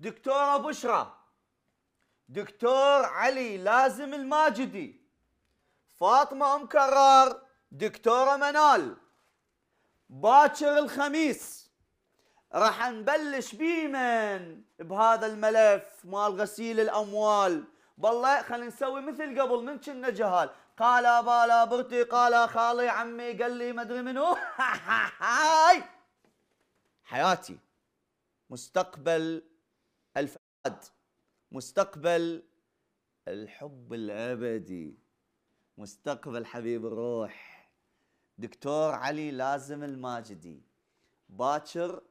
دكتورة بشرى دكتور علي لازم الماجدي فاطمة أم كرار دكتورة منال باكر الخميس راح نبلش بيمن بهذا الملف مال غسيل الأموال بالله خلينا نسوي مثل قبل من كنا جهال قال بالا برتي قال خالي عمي قال لي ما ادري منو حياتي مستقبل الفساد مستقبل الحب الابدي مستقبل حبيب الروح دكتور علي لازم الماجدي باكر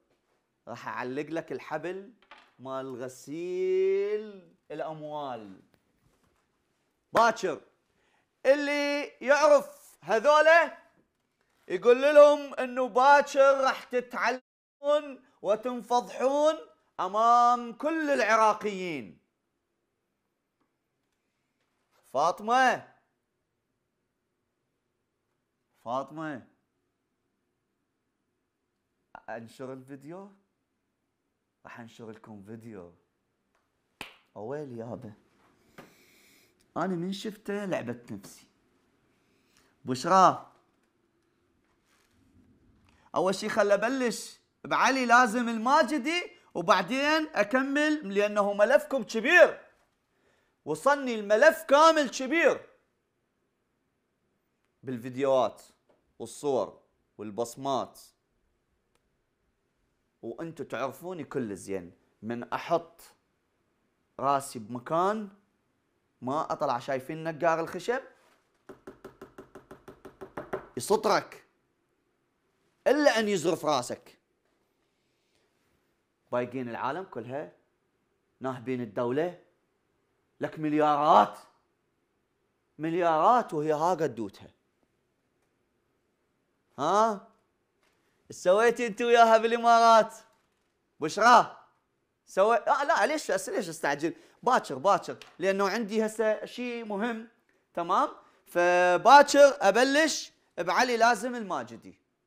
راح اعلق لك الحبل مال غسيل الاموال باكر اللي يعرف هذولة يقول لهم انه باكر راح تتعلمون وتنفضحون امام كل العراقيين فاطمه فاطمه انشر الفيديو راح انشر لكم فيديو ويل يابا انا من شفته لعبت نفسي بشرى اول شيء خل ابلش بعلي لازم الماجدي وبعدين اكمل لانه ملفكم كبير وصلني الملف كامل كبير بالفيديوهات والصور والبصمات وانتم تعرفوني كل زين من احط راسي بمكان ما اطلع شايفين نقار الخشب يسطرك الا ان يزرف راسك ضايقين العالم كلها ناهبين الدولة لك مليارات مليارات وهي ها قدوتها ها سويتي انت وياها بالامارات بشرى سوي آه لا ليش ليش استعجل باكر باكر لانه عندي هسه شيء مهم تمام فباكر ابلش بعلي لازم الماجدي